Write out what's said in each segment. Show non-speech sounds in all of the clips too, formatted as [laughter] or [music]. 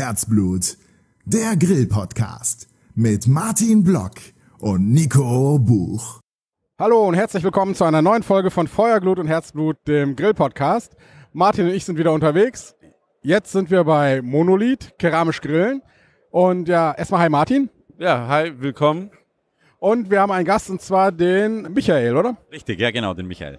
Herzblut, der Grill-Podcast mit Martin Block und Nico Buch. Hallo und herzlich willkommen zu einer neuen Folge von Feuerglut und Herzblut, dem Grill-Podcast. Martin und ich sind wieder unterwegs. Jetzt sind wir bei Monolith, keramisch grillen. Und ja, erstmal hi Martin. Ja, hi, willkommen. Und wir haben einen Gast und zwar den Michael, oder? Richtig, ja genau, den Michael.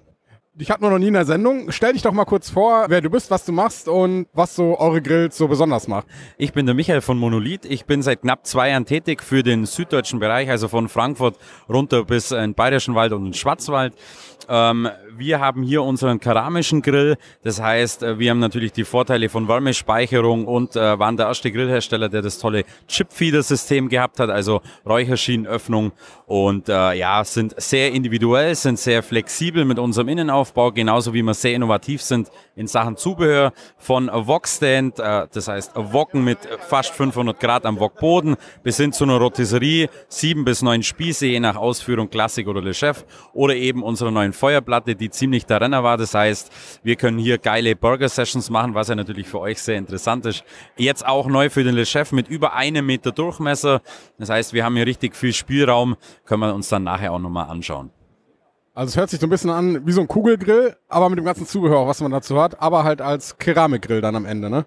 Ich hatte nur noch nie in der Sendung. Stell dich doch mal kurz vor, wer du bist, was du machst und was so eure Grills so besonders macht. Ich bin der Michael von Monolith. Ich bin seit knapp zwei Jahren tätig für den süddeutschen Bereich, also von Frankfurt runter bis in Bayerischen Wald und in Schwarzwald. Ähm, wir haben hier unseren keramischen Grill. Das heißt, äh, wir haben natürlich die Vorteile von Wärmespeicherung und äh, waren der erste Grillhersteller, der das tolle Chipfeeder-System gehabt hat, also Räucherschienenöffnung und äh, ja, sind sehr individuell, sind sehr flexibel mit unserem Innenaufbau stand genauso wie wir sehr innovativ sind in Sachen Zubehör von Wokstand, äh, das heißt Woken mit fast 500 Grad am Wokboden, bis hin zu einer Rotisserie, sieben bis neun Spieße, je nach Ausführung Klassik oder Le Chef, oder eben unserer neuen Feuerplatte, die ziemlich der Renner war. Das heißt, wir können hier geile Burger-Sessions machen, was ja natürlich für euch sehr interessant ist. Jetzt auch neu für den Le Chef mit über einem Meter Durchmesser. Das heißt, wir haben hier richtig viel Spielraum, können wir uns dann nachher auch nochmal anschauen. Also es hört sich so ein bisschen an wie so ein Kugelgrill, aber mit dem ganzen Zubehör, was man dazu hat, aber halt als Keramikgrill dann am Ende, ne?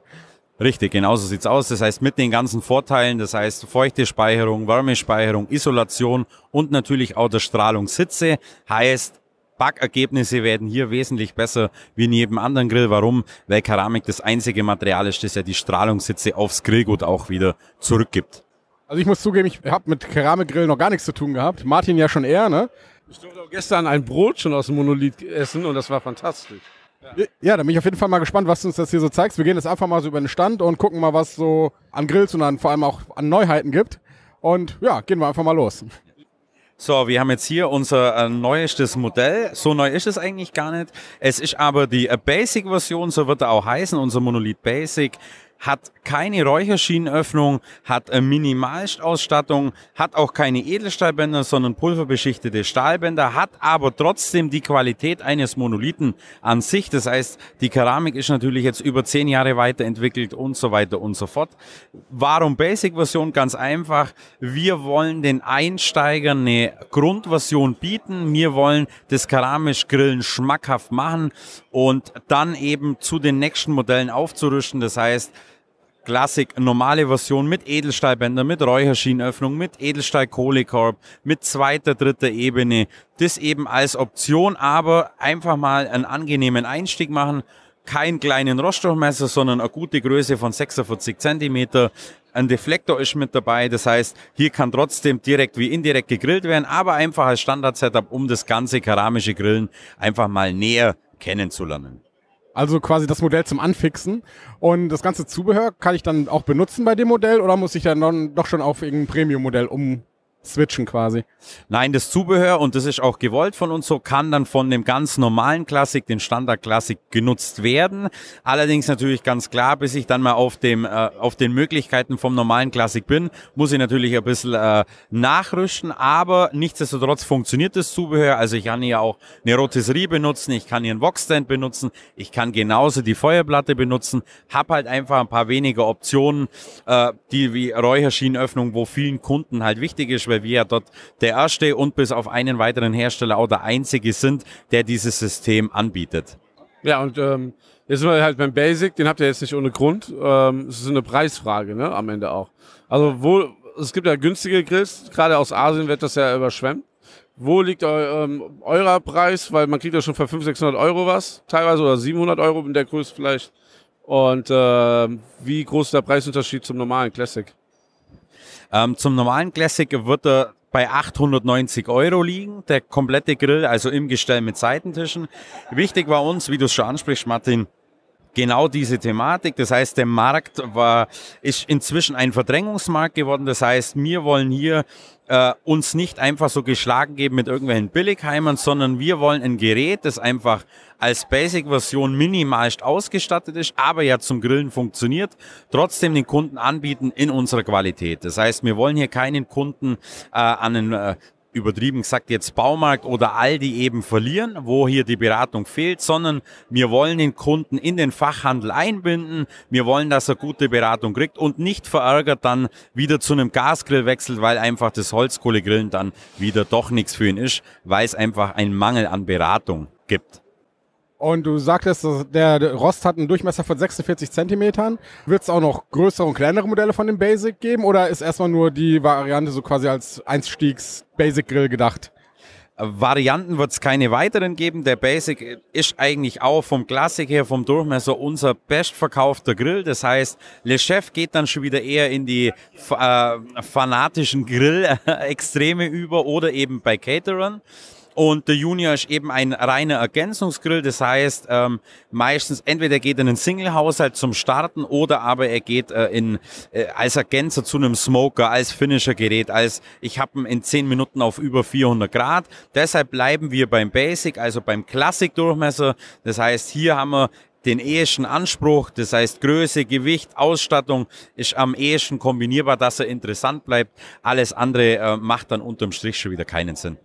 Richtig, genau so sieht's aus. Das heißt, mit den ganzen Vorteilen, das heißt feuchte Speicherung, Wärmespeicherung, Isolation und natürlich auch der Strahlungssitze, heißt Backergebnisse werden hier wesentlich besser wie in jedem anderen Grill. Warum? Weil Keramik das einzige Material ist, das ja die Strahlungssitze aufs Grillgut auch wieder zurückgibt. Also ich muss zugeben, ich habe mit Keramikgrill noch gar nichts zu tun gehabt. Martin ja schon eher, ne? Ich durfte auch gestern ein Brot schon aus dem Monolith essen und das war fantastisch. Ja. da bin ich auf jeden Fall mal gespannt, was du uns das hier so zeigst. Wir gehen jetzt einfach mal so über den Stand und gucken mal, was so an Grills und dann vor allem auch an Neuheiten gibt. Und ja, gehen wir einfach mal los. So, wir haben jetzt hier unser äh, neuestes Modell. So neu ist es eigentlich gar nicht. Es ist aber die äh, Basic-Version, so wird er auch heißen, unser Monolith Basic hat keine Räucherschienenöffnung, hat eine äh, Minimalstausstattung, hat auch keine Edelstahlbänder, sondern pulverbeschichtete Stahlbänder, hat aber trotzdem die Qualität eines Monolithen an sich. Das heißt, die Keramik ist natürlich jetzt über zehn Jahre weiterentwickelt und so weiter und so fort. Warum Basic-Version? Ganz einfach. Wir wollen den Einsteigern eine Grundversion bieten. Wir wollen das keramisch Grillen schmackhaft machen und dann eben zu den nächsten Modellen aufzurüsten. Das heißt, Classic normale Version mit Edelstahlbänder, mit Räucherschienenöffnung, mit Edelstahl-Kohlekorb, mit zweiter, dritter Ebene. Das eben als Option, aber einfach mal einen angenehmen Einstieg machen. Kein kleinen Rostdurchmesser, sondern eine gute Größe von 46 Zentimeter. Ein Deflektor ist mit dabei, das heißt, hier kann trotzdem direkt wie indirekt gegrillt werden, aber einfach als Standard-Setup, um das ganze keramische Grillen einfach mal näher kennenzulernen. Also quasi das Modell zum Anfixen. Und das ganze Zubehör kann ich dann auch benutzen bei dem Modell oder muss ich dann doch schon auf irgendein Premium-Modell um switchen quasi. Nein, das Zubehör, und das ist auch gewollt von uns so, kann dann von dem ganz normalen Klassik, den Standard Klassik, genutzt werden. Allerdings natürlich ganz klar, bis ich dann mal auf, dem, äh, auf den Möglichkeiten vom normalen Klassik bin, muss ich natürlich ein bisschen äh, nachrüsten, aber nichtsdestotrotz funktioniert das Zubehör. Also ich kann hier auch eine Rotisserie benutzen, ich kann hier einen Wokstand benutzen, ich kann genauso die Feuerplatte benutzen, hab halt einfach ein paar weniger Optionen, äh, die wie Räucherschienenöffnung, wo vielen Kunden halt wichtig ist, weil wir ja dort der erste und bis auf einen weiteren Hersteller auch der einzige sind, der dieses System anbietet. Ja, und ähm, jetzt sind wir halt beim Basic, den habt ihr jetzt nicht ohne Grund. Ähm, es ist eine Preisfrage, ne, am Ende auch. Also wo, es gibt ja günstige Grills, gerade aus Asien wird das ja überschwemmt. Wo liegt eu, ähm, eurer Preis? Weil man kriegt ja schon für 500, 600 Euro was, teilweise oder 700 Euro in der Größe vielleicht. Und äh, wie groß ist der Preisunterschied zum normalen Classic? Ähm, zum normalen Classic wird er bei 890 Euro liegen, der komplette Grill, also im Gestell mit Seitentischen. Wichtig war uns, wie du es schon ansprichst, Martin, genau diese Thematik. Das heißt, der Markt war, ist inzwischen ein Verdrängungsmarkt geworden. Das heißt, wir wollen hier äh, uns nicht einfach so geschlagen geben mit irgendwelchen Billigheimern, sondern wir wollen ein Gerät, das einfach als Basic-Version minimalst ausgestattet ist, aber ja zum Grillen funktioniert, trotzdem den Kunden anbieten in unserer Qualität. Das heißt, wir wollen hier keinen Kunden äh, an einen äh, übertrieben gesagt jetzt Baumarkt oder Aldi eben verlieren, wo hier die Beratung fehlt, sondern wir wollen den Kunden in den Fachhandel einbinden. Wir wollen, dass er gute Beratung kriegt und nicht verärgert dann wieder zu einem Gasgrill wechselt, weil einfach das Holzkohlegrillen dann wieder doch nichts für ihn ist, weil es einfach einen Mangel an Beratung gibt. Und du sagtest, der Rost hat einen Durchmesser von 46 Zentimetern. Wird es auch noch größere und kleinere Modelle von dem Basic geben oder ist erstmal nur die Variante so quasi als Einstiegs-Basic-Grill gedacht? Varianten wird es keine weiteren geben. Der Basic ist eigentlich auch vom Klassik her, vom Durchmesser unser bestverkaufter Grill. Das heißt, Le Chef geht dann schon wieder eher in die äh, fanatischen Grill-Extreme über oder eben bei Caterern. Und der Junior ist eben ein reiner Ergänzungsgrill. Das heißt, ähm, meistens entweder geht er in einen Single-Haushalt zum Starten oder aber er geht äh, in, äh, als Ergänzer zu einem Smoker, als Finisher-Gerät, als ich habe ihn in 10 Minuten auf über 400 Grad. Deshalb bleiben wir beim Basic, also beim Classic-Durchmesser. Das heißt, hier haben wir den ehesten Anspruch, das heißt Größe, Gewicht, Ausstattung ist am ehesten kombinierbar, dass er interessant bleibt. Alles andere äh, macht dann unterm Strich schon wieder keinen Sinn.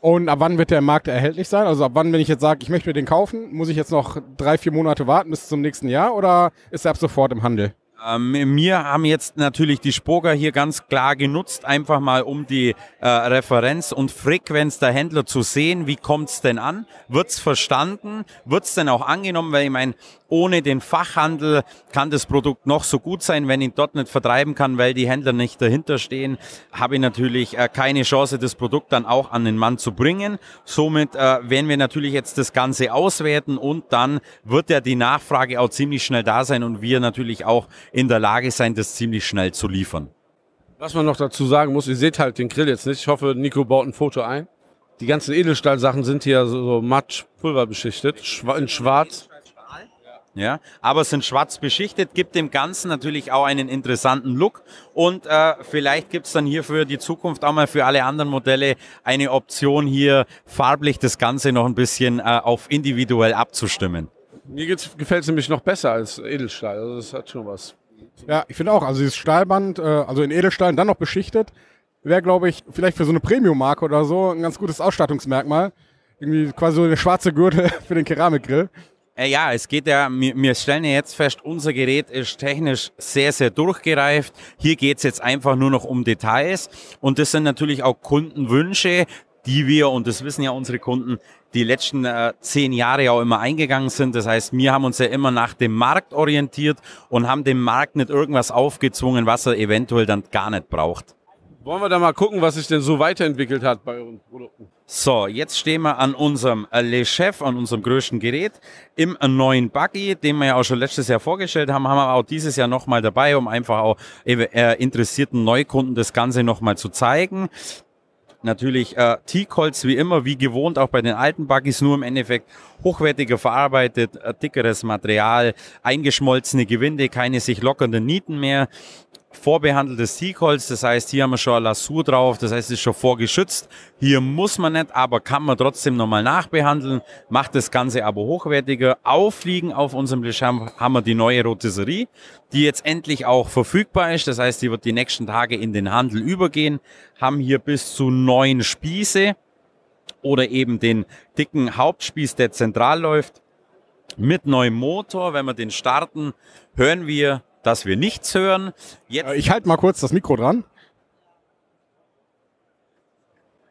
Und ab wann wird der Markt erhältlich sein? Also ab wann, wenn ich jetzt sage, ich möchte mir den kaufen, muss ich jetzt noch drei, vier Monate warten bis zum nächsten Jahr oder ist er ab sofort im Handel? Ähm, wir haben jetzt natürlich die Spoger hier ganz klar genutzt, einfach mal um die äh, Referenz und Frequenz der Händler zu sehen. Wie kommt's denn an? Wird's verstanden? Wird's denn auch angenommen? Weil ich meine, ohne den Fachhandel kann das Produkt noch so gut sein, wenn ich dort nicht vertreiben kann, weil die Händler nicht dahinter stehen, habe ich natürlich äh, keine Chance, das Produkt dann auch an den Mann zu bringen. Somit äh, werden wir natürlich jetzt das Ganze auswerten und dann wird ja die Nachfrage auch ziemlich schnell da sein und wir natürlich auch in der Lage sein, das ziemlich schnell zu liefern. Was man noch dazu sagen muss, ihr seht halt den Grill jetzt nicht. Ich hoffe, Nico baut ein Foto ein. Die ganzen Edelstahlsachen sind hier so matt pulverbeschichtet, in schwarz. Ja, aber sind schwarz beschichtet, gibt dem Ganzen natürlich auch einen interessanten Look und äh, vielleicht gibt es dann hier für die Zukunft auch mal für alle anderen Modelle eine Option, hier farblich das Ganze noch ein bisschen äh, auf individuell abzustimmen. Mir gefällt es nämlich noch besser als Edelstahl, also das hat schon was. Ja, ich finde auch, also dieses Stahlband, äh, also in Edelstahl dann noch beschichtet, wäre, glaube ich, vielleicht für so eine Premium-Marke oder so ein ganz gutes Ausstattungsmerkmal. Irgendwie quasi so eine schwarze Gürtel [laughs] für den Keramikgrill. Äh, ja, es geht ja, wir stellen ja jetzt fest, unser Gerät ist technisch sehr, sehr durchgereift. Hier geht's jetzt einfach nur noch um Details und das sind natürlich auch Kundenwünsche, die wir, und das wissen ja unsere Kunden, die letzten äh, zehn Jahre auch immer eingegangen sind. Das heißt, wir haben uns ja immer nach dem Markt orientiert und haben dem Markt nicht irgendwas aufgezwungen, was er eventuell dann gar nicht braucht. Wollen wir da mal gucken, was sich denn so weiterentwickelt hat bei euren Produkten? So, jetzt stehen wir an unserem äh, Le Chef, an unserem größten Gerät, im äh, neuen Buggy, den wir ja auch schon letztes Jahr vorgestellt haben, haben wir auch dieses Jahr nochmal dabei, um einfach auch äh, interessierten Neukunden das Ganze nochmal zu zeigen. Natürlich äh, Teakholz wie immer, wie gewohnt auch bei den alten Buggies, nur im Endeffekt hochwertiger verarbeitet, äh, dickeres Material, eingeschmolzene Gewinde, keine sich lockernden Nieten mehr vorbehandeltes Teakholz, das heißt, hier haben wir schon eine Lasur drauf, das heißt, es ist schon vorgeschützt. Hier muss man nicht, aber kann man trotzdem nochmal nachbehandeln, macht das Ganze aber hochwertiger. Auffliegen auf unserem Tisch haben wir die neue Rotisserie, die jetzt endlich auch verfügbar ist, das heißt, die wird die nächsten Tage in den Handel übergehen, haben hier bis zu neun Spieße oder eben den dicken Hauptspieß, der zentral läuft. Mit neuem Motor, wenn wir den starten, hören wir dass wir nichts hören. Jetzt äh, ich halte mal kurz das Mikro dran.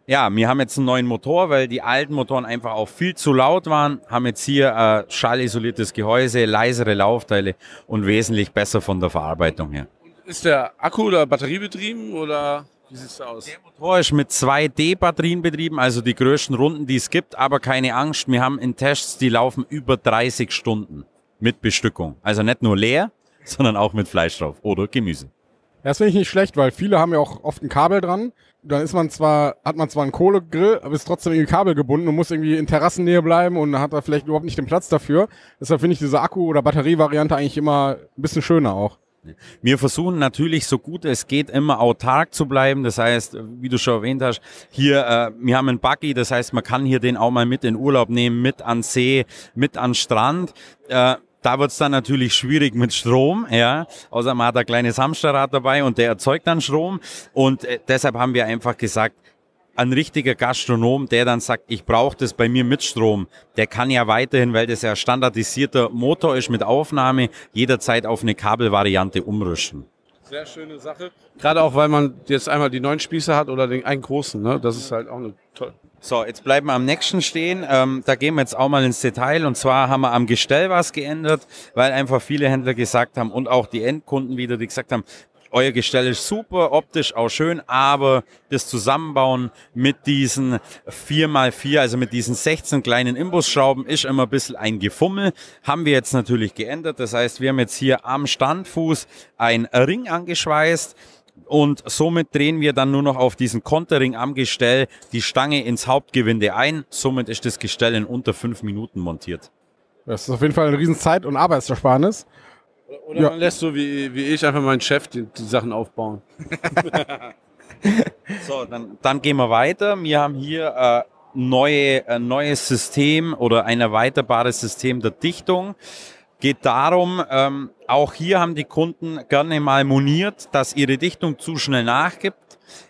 Ja, wir haben jetzt einen neuen Motor, weil die alten Motoren einfach auch viel zu laut waren. Haben jetzt hier äh, schallisoliertes Gehäuse, leisere Laufteile und wesentlich besser von der Verarbeitung her. Ist der Akku oder Batterie betrieben oder wie sieht es aus? Der Motor ist mit 2D-Batterien betrieben, also die größten Runden, die es gibt. Aber keine Angst, wir haben in Tests, die laufen über 30 Stunden mit Bestückung. Also nicht nur leer, [laughs] sondern auch mit Fleisch drauf oder Gemüse. Das finde ich nicht schlecht, weil viele haben ja auch oft ein Kabel dran. Dann ist man zwar, hat man zwar einen Kohlegrill, aber ist trotzdem irgendwie Kabel gebunden und muss irgendwie in Terrassennähe bleiben und hat da vielleicht überhaupt nicht den Platz dafür. Deshalb finde ich diese Akku- oder Batterievariante eigentlich immer ein bisschen schöner auch. Wir versuchen natürlich so gut es geht immer autark zu bleiben. Das heißt, wie du schon erwähnt hast, hier, äh, wir haben einen Buggy, das heißt, man kann hier den auch mal mit in Urlaub nehmen, mit an See, mit an Strand. Äh, da wird's dann natürlich schwierig mit Strom, ja. Außer man hat ein kleines Hamsterrad dabei und der erzeugt dann Strom. Und äh, deshalb haben wir einfach gesagt, ein richtiger Gastronom, der dann sagt, ich brauche das bei mir mit Strom, der kann ja weiterhin, weil das ja standardisierter Motor ist mit Aufnahme, jederzeit auf eine Kabelvariante umrüschen. Sehr schöne Sache. Gerade auch, weil man jetzt einmal die neuen Spieße hat oder den einen großen. Ne? Das ist halt auch eine tolle. So, jetzt bleiben wir am nächsten stehen. Ähm, da gehen wir jetzt auch mal ins Detail. Und zwar haben wir am Gestell was geändert, weil einfach viele Händler gesagt haben und auch die Endkunden wieder, die gesagt haben, euer Gestell ist super, optisch auch schön, aber das Zusammenbauen mit diesen 4x4, also mit diesen 16 kleinen Imbusschrauben, ist immer ein bisschen ein Gefummel. Haben wir jetzt natürlich geändert. Das heißt, wir haben jetzt hier am Standfuß ein Ring angeschweißt und somit drehen wir dann nur noch auf diesen Kontering am Gestell die Stange ins Hauptgewinde ein. Somit ist das Gestell in unter fünf Minuten montiert. Das ist auf jeden Fall eine riesen Zeit- und Arbeitsersparnis. Oder ja. man lässt so wie, wie ich einfach meinen Chef die, die Sachen aufbauen. [laughs] so, dann, dann gehen wir weiter. Wir haben hier äh, neue, äh, neues System oder ein erweiterbares System der Dichtung geht darum, ähm, auch hier haben die Kunden gerne mal moniert, dass ihre Dichtung zu schnell nachgibt.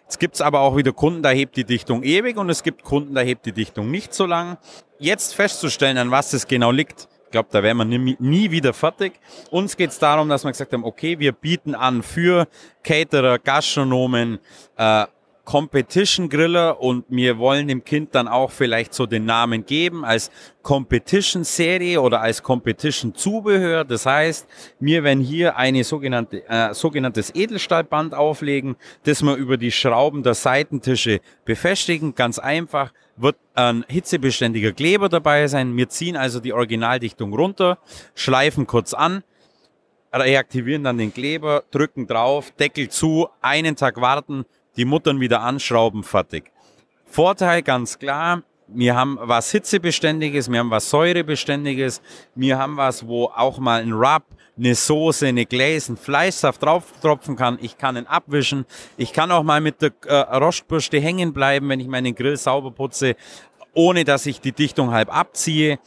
Jetzt gibt es aber auch wieder Kunden, da hebt die Dichtung ewig und es gibt Kunden, da hebt die Dichtung nicht so lang. Jetzt festzustellen, an was es genau liegt, ich glaube, da wären wir nie, nie wieder fertig. Uns geht es darum, dass wir gesagt haben, okay, wir bieten an für Caterer, Gastronomen, äh, Competition Griller und wir wollen dem Kind dann auch vielleicht so den Namen geben als Competition Serie oder als Competition Zubehör. Das heißt, wir werden hier eine sogenannte, äh, sogenanntes Edelstahlband auflegen, das wir über die Schrauben der Seitentische befestigen. Ganz einfach wird ein hitzebeständiger Kleber dabei sein. Wir ziehen also die Originaldichtung runter, schleifen kurz an, reaktivieren dann den Kleber, drücken drauf, Deckel zu, einen Tag warten, die Muttern wieder anschrauben, fertig. Vorteil ganz klar, wir haben was Hitzebeständiges, wir haben was Säurebeständiges, wir haben was, wo auch mal ein Rub, eine Soße, eine Glaze, ein drauf tropfen kann. Ich kann ihn abwischen. Ich kann auch mal mit der äh, Rostbürste hängen bleiben, wenn ich meinen Grill sauber putze, ohne dass ich die Dichtung halb abziehe.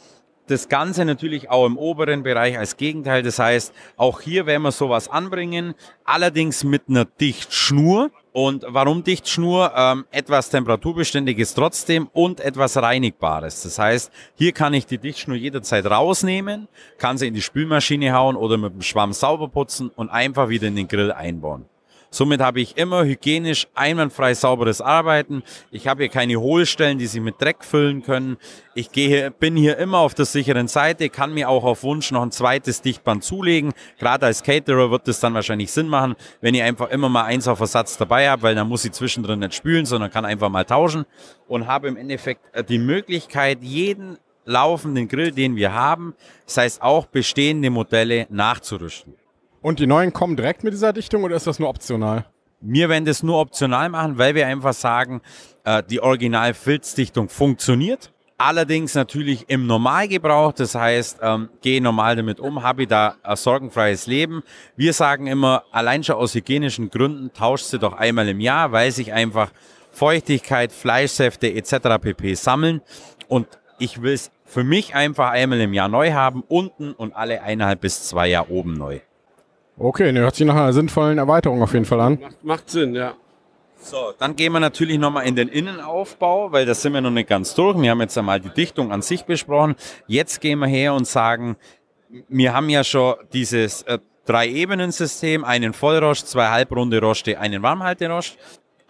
Das Ganze natürlich auch im oberen Bereich als Gegenteil. Das heißt, auch hier werden wir sowas anbringen, allerdings mit einer Dichtschnur. Und warum Dichtschnur? Ähm, etwas Temperaturbeständiges trotzdem und etwas Reinigbares. Das heißt, hier kann ich die Dichtschnur jederzeit rausnehmen, kann sie in die Spülmaschine hauen oder mit dem Schwamm sauber putzen und einfach wieder in den Grill einbauen. Somit habe ich immer hygienisch, einwandfrei sauberes Arbeiten. Ich habe hier keine Hohlstellen, die sich mit Dreck füllen können. Ich gehe, bin hier immer auf der sicheren Seite, kann mir auch auf Wunsch noch ein zweites Dichtband zulegen. Gerade als Caterer wird es dann wahrscheinlich Sinn machen, wenn ihr einfach immer mal eins auf Ersatz dabei habt, weil dann muss ich zwischendrin nicht spülen, sondern kann einfach mal tauschen und habe im Endeffekt äh, die Möglichkeit, jeden laufenden Grill, den wir haben, das heißt auch bestehende Modelle nachzurüsten. Und die neuen kommen direkt mit dieser Dichtung oder ist das nur optional? Wir werden das nur optional machen, weil wir einfach sagen, äh, die Original-Filzdichtung funktioniert. Allerdings natürlich im Normalgebrauch, das heißt, ähm, gehe normal damit um, habe ich da ein sorgenfreies Leben. Wir sagen immer, allein schon aus hygienischen Gründen tauscht sie doch einmal im Jahr, weil sich einfach Feuchtigkeit, Fleischsäfte etc. pp. sammeln. Und ich will es für mich einfach einmal im Jahr neu haben, unten und alle eineinhalb bis zwei Jahre oben neu. Okay, ne, hört sich nach einer sinnvollen Erweiterung auf jeden Fall an. Macht, macht Sinn, ja. So, dann gehen wir natürlich nochmal in den Innenaufbau, weil das sind wir noch nicht ganz durch. Wir haben jetzt einmal die Dichtung an sich besprochen. Jetzt gehen wir her und sagen, wir haben ja schon dieses äh, Drei-Ebenen-System, einen Vollrost, zwei halbrunde Roste, einen Warmhalterost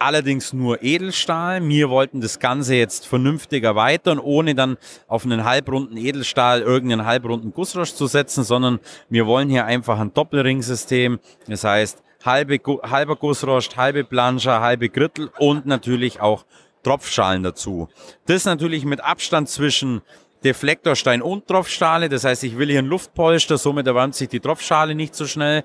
allerdings nur Edelstahl. Wir wollten das Ganze jetzt vernünftig erweitern, ohne dann auf einen halbrunden Edelstahl irgendeinen halbrunden Gussrost zu setzen, sondern wir wollen hier einfach ein Doppelringsystem. Das heißt, halbe, halber Gussrost, halbe Planscher, halbe Grittel und natürlich auch Tropfschalen dazu. Das natürlich mit Abstand zwischen Deflektorstein und Tropfschale. Das heißt, ich will hier einen Luftpolster, somit erwärmt sich die Tropfschale nicht so schnell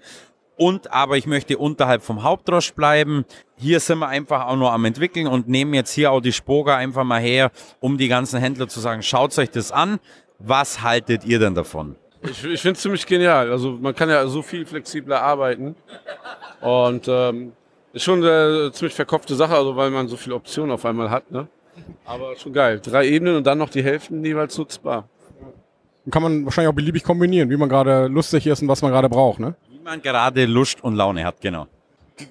und aber ich möchte unterhalb vom Hauptrosch bleiben. Hier sind wir einfach auch nur am entwickeln und nehmen jetzt hier auch die Spoger einfach mal her, um die ganzen Händler zu sagen, schaut euch das an, was haltet ihr denn davon? Ich, ich finde es ziemlich genial. Also man kann ja so viel flexibler arbeiten und ähm, ist schon eine ziemlich verkopfte Sache, also weil man so viele Optionen auf einmal hat. Ne? Aber schon geil. Drei Ebenen und dann noch die Hälften jeweils nutzbar. Kann man wahrscheinlich auch beliebig kombinieren, wie man gerade lustig ist und was man gerade braucht. Ne? man gerade Lust und Laune hat, genau.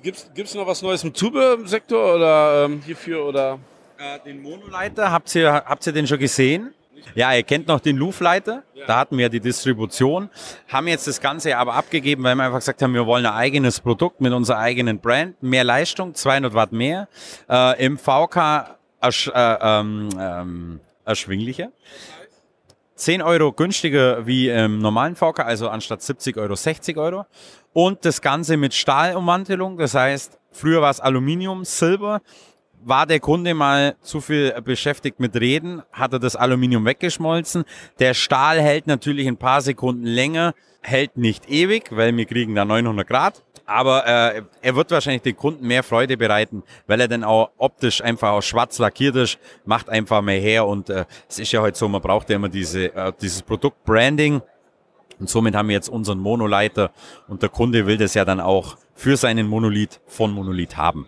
Gibt es noch was Neues im Tube-Sektor oder ähm, hierfür? Oder? Äh, den Monoleiter, habt ihr, habt ihr den schon gesehen? Ja, ihr kennt noch den Louvleiter. Ja. Da hatten wir die Distribution, haben jetzt das Ganze aber abgegeben, weil wir einfach gesagt haben, wir wollen ein eigenes Produkt mit unserer eigenen Brand, mehr Leistung, 200 Watt mehr, äh, im VK ersch äh, ähm, ähm erschwinglicher. 10 Euro günstiger wie im normalen VK, also anstatt 70 Euro 60 Euro. Und das Ganze mit Stahlummantelung, das heißt, früher war es Aluminium, Silber. War der Kunde mal zu viel beschäftigt mit Reden, hat er das Aluminium weggeschmolzen. Der Stahl hält natürlich ein paar Sekunden länger, hält nicht ewig, weil wir kriegen da 900 Grad aber äh, er wird wahrscheinlich den Kunden mehr Freude bereiten, weil er dann auch optisch einfach auch schwarz lackiert ist, macht einfach mehr her und äh, es ist ja heute halt so, man braucht ja immer diese, äh, dieses Produktbranding und somit haben wir jetzt unseren Monoleiter und der Kunde will das ja dann auch für seinen Monolith von Monolith haben.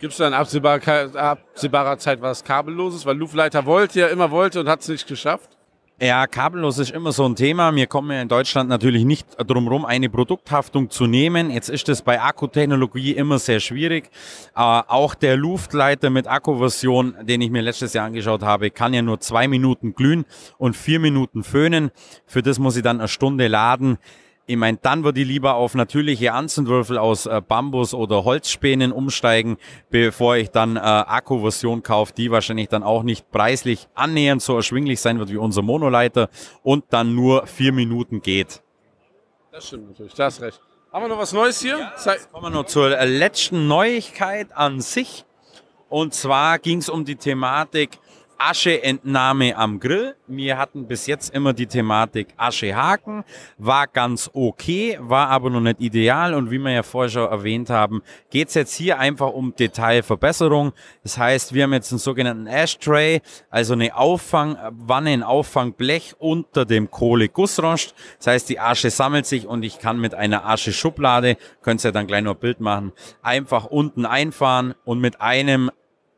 Gibt es da in absehbarer, Zeit was Kabelloses? Weil Luftleiter wollte ja immer wollte und hat es nicht geschafft. Ja, kabellos ist immer so ein Thema. Wir kommen ja in Deutschland natürlich nicht drum rum, eine Produkthaftung zu nehmen. Jetzt ist es bei Akkutechnologie immer sehr schwierig. Äh, auch der Luftleiter mit Akkuversion, den ich mir letztes Jahr angeschaut habe, kann ja nur zwei Minuten glühen und vier Minuten föhnen. Für das muss ich dann eine Stunde laden. Ich meine, dann würde ich lieber auf natürliche Anzenwürfel aus äh, Bambus oder Holzspänen umsteigen, bevor ich dann äh, Akkuversion kaufe, die wahrscheinlich dann auch nicht preislich annähernd so erschwinglich sein wird wie unser Monoleiter und dann nur vier Minuten geht. Das stimmt natürlich, da hast recht. Haben wir noch was Neues hier? Ja, jetzt kommen wir noch zur äh, letzten Neuigkeit an sich. Und zwar ging es um die Thematik Ascheentnahme am Grill. Wir hatten bis jetzt immer die Thematik Aschehaken. War ganz okay, war aber noch nicht ideal. Und wie wir ja vorher schon erwähnt haben, geht es jetzt hier einfach um Detailverbesserung. Das heißt, wir haben jetzt einen sogenannten Ashtray, also eine Auffangwanne, ein Auffangblech unter dem Kohlegussrost. Das heißt, die Asche sammelt sich und ich kann mit einer Asche-Schublade, könnt ihr ja dann gleich noch ein Bild machen, einfach unten einfahren und mit einem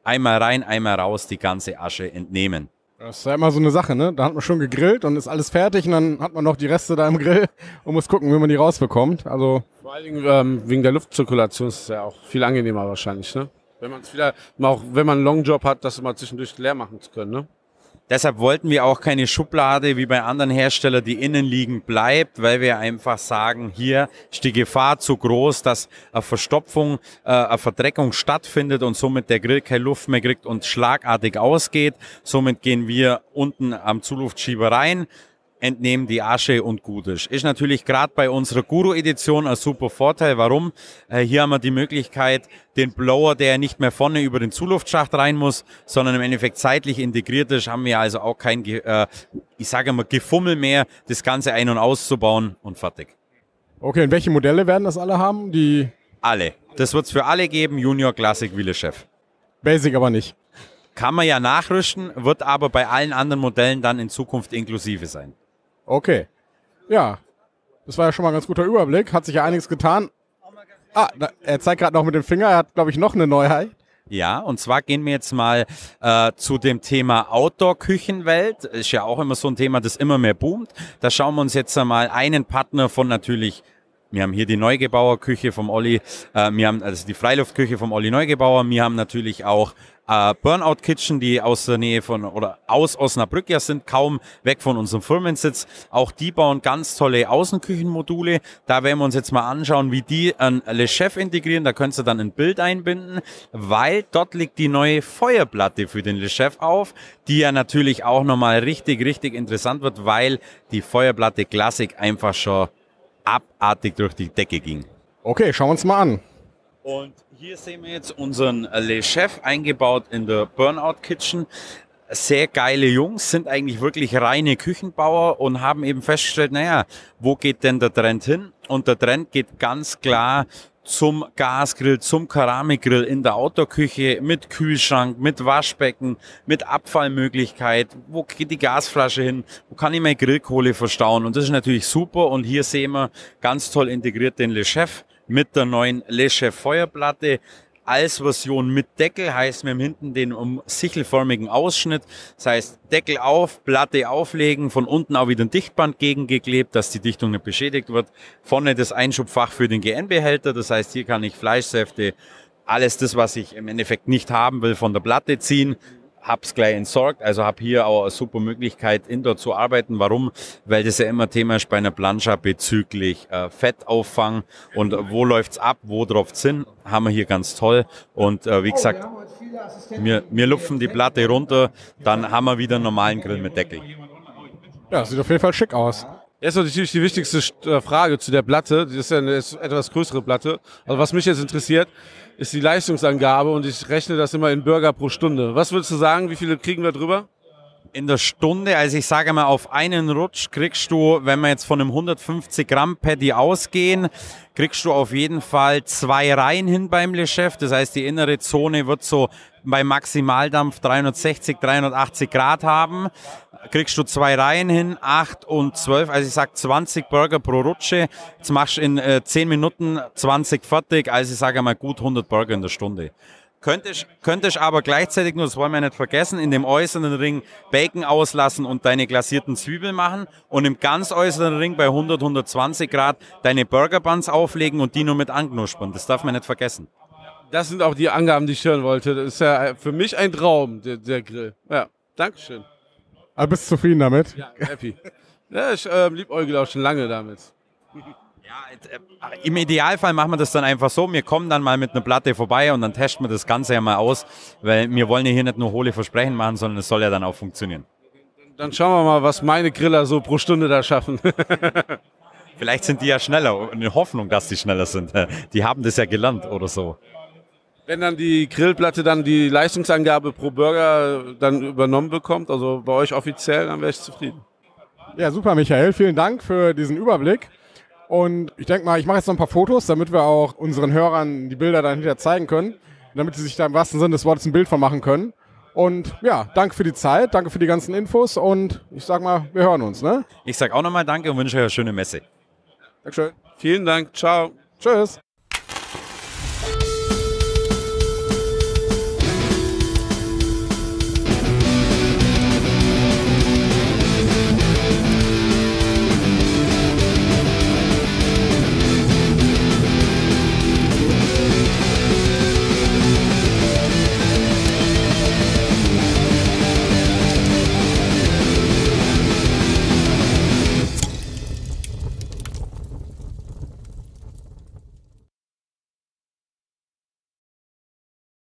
einmal rein, einmal raus die ganze Asche entnehmen. Das ist ja immer so eine Sache, ne? Da hat man schon gegrillt und ist alles fertig und dann hat man noch die Reste da im Grill [laughs] und muss gucken, wie man die rausbekommt. Also Vor allen Dingen ähm, wegen der Luftzirkulation ist es ja auch viel angenehmer wahrscheinlich, ne? Wenn man es wieder, auch wenn man einen Longjob hat, das immer zwischendurch leer machen zu können, ne? Deshalb wollten wir auch keine Schublade wie bei anderen Herstellern, die innen liegen bleibt, weil wir einfach sagen, hier ist die Gefahr zu groß, dass eine Verstopfung, äh, eine Verdreckung stattfindet und somit der Grill keine Luft mehr kriegt und schlagartig ausgeht. Somit gehen wir unten am Zuluftschieber rein, entnehmen die Asche und gut Ist Ist natürlich gerade bei unserer Guru-Edition ein super Vorteil. Warum? Äh, hier haben wir die Möglichkeit, den Blower, der nicht mehr vorne über den Zuluftschacht rein muss, sondern im Endeffekt zeitlich integriert ist, haben wir also auch kein, äh, ich sage immer, Gefummel mehr, das Ganze ein- und auszubauen und fertig. Okay, und welche Modelle werden das alle haben? Die alle. Das wird es für alle geben, Junior, Classic, Wille Chef. Basic aber nicht. Kann man ja nachrüsten, wird aber bei allen anderen Modellen dann in Zukunft inklusive sein. Okay. Ja. Das war ja schon mal ein ganz guter Überblick. Hat sich ja einiges getan. Ah, da, er zeigt gerade noch mit dem Finger. Er hat, glaube ich, noch eine Neuheit. Ja, und zwar gehen wir jetzt mal äh, zu dem Thema Outdoor-Küchenwelt. Ist ja auch immer so ein Thema, das immer mehr boomt. Da schauen wir uns jetzt einmal einen Partner von natürlich wir haben hier die Neugebauer Küche vom Olli, äh, wir haben also die Freiluftküche vom Olli Neugebauer, wir haben natürlich auch äh, Burnout Kitchen, die aus der Nähe von oder aus Osnabrück ja sind, kaum weg von unserem Firmensitz. Auch die bauen ganz tolle Außenküchenmodule. Da werden wir uns jetzt mal anschauen, wie die an Le Chef integrieren. Da könntest du dann ein Bild einbinden, weil dort liegt die neue Feuerplatte für den Le Chef auf, die ja natürlich auch nochmal richtig, richtig interessant wird, weil die Feuerplatte Klassik einfach schon abartig durch die Decke ging. Okay, schauen wir uns mal an. Und hier sehen wir jetzt unseren äh, Le Chef eingebaut in der Burnout Kitchen. Sehr geile Jungs, sind eigentlich wirklich reine Küchenbauer und haben eben festgestellt, naja, wo geht denn der Trend hin? Und der Trend geht ganz klar zum Gasgrill, zum Keramikgrill in der Autoküche mit Kühlschrank, mit Waschbecken, mit Abfallmöglichkeit. Wo geht die Gasflasche hin? Wo kann ich meine Grillkohle verstauen? Und das ist natürlich super. Und hier sehen wir ganz toll integriert den Le Chef mit der neuen Le Feuerplatte als Version mit Deckel, heißt wir haben hinten den um sichelförmigen Ausschnitt, das heißt Deckel auf, Platte auflegen, von unten auch wieder ein Dichtband gegengeklebt, dass die Dichtung nicht beschädigt wird, vorne das Einschubfach für den GN-Behälter, das heißt hier kann ich Fleischsäfte, alles das, was ich im Endeffekt nicht haben will, von der Platte ziehen, habe es gleich entsorgt, also habe hier auch eine super Möglichkeit, indoor zu arbeiten. Warum? Weil das ja immer Thema ist bei einer Plancha bezüglich äh, Fettauffang und wo läuft es ab, wo drauf hin, haben wir hier ganz toll. Und äh, wie gesagt, wir, wir lupfen die Platte runter, dann haben wir wieder einen normalen Grill mit Deckel. Ja, sieht auf jeden Fall schick aus. Jetzt natürlich die wichtigste äh, Frage zu der Platte. Das ist ja eine etwas größere Platte. Also was mich jetzt interessiert, ist die Leistungsangabe und ich rechne das immer in Burger pro Stunde. Was würdest du sagen, wie viele kriegen wir drüber? in der Stunde, also ich sage mal, auf einen Rutsch kriegst du, wenn wir jetzt von einem 150 Gramm Patty ausgehen, kriegst du auf jeden Fall zwei Reihen hin beim Le Chef. Das heißt, die innere Zone wird so bei Maximaldampf 360, 380 Grad haben. Kriegst du zwei Reihen hin, acht und zwölf, also ich sag 20 Burger pro Rutsche. Jetzt machst du in äh, 10 Minuten 20 fertig, also ich sage mal gut 100 Burger in der Stunde. Könnte ich, könnte ich aber gleichzeitig nur, das wollen wir nicht vergessen, in dem äußeren Ring Bacon auslassen und deine glasierten Zwiebeln machen und im ganz äußeren Ring bei 100, 120 Grad deine Burger Buns auflegen und die nur mit anknuspern. Das darf man nicht vergessen. Das sind auch die Angaben, die ich hören wollte. Das ist ja für mich ein Traum, der, der Grill. Ja, Dankeschön. Aber bist du zufrieden damit? Ja, happy. ja, ich äh, liebe Eugel auch schon lange damit. [laughs] Ja, äh, im Idealfall machen wir das dann einfach so. Wir kommen dann mal mit einer Platte vorbei und dann testen wir das Ganze ja mal aus, weil wir wollen ja hier nicht nur hohle Versprechen machen, sondern es soll ja dann auch funktionieren. Dann schauen wir mal, was meine Griller so pro Stunde da schaffen. [laughs] Vielleicht sind die ja schneller, in Hoffnung, dass die schneller sind. [laughs] Die haben das ja gelernt oder so. Wenn dann die Grillplatte dann die Leistungsangabe pro Burger dann übernommen bekommt, also bei euch offiziell, dann wäre ich zufrieden. Ja, super, Michael. Vielen Dank für diesen Überblick. Und ich denke mal, ich mache jetzt noch ein paar Fotos, damit wir auch unseren Hörern die Bilder dann hinterher zeigen können, damit sie sich da im wahrsten Sinne des Wortes ein Bild von machen können. Und ja, danke für die Zeit, danke für die ganzen Infos und ich sag mal, wir hören uns, ne? Ich sag auch nochmal Danke und wünsche euch eine schöne Messe. Dankeschön. Vielen Dank, ciao. Tschüss.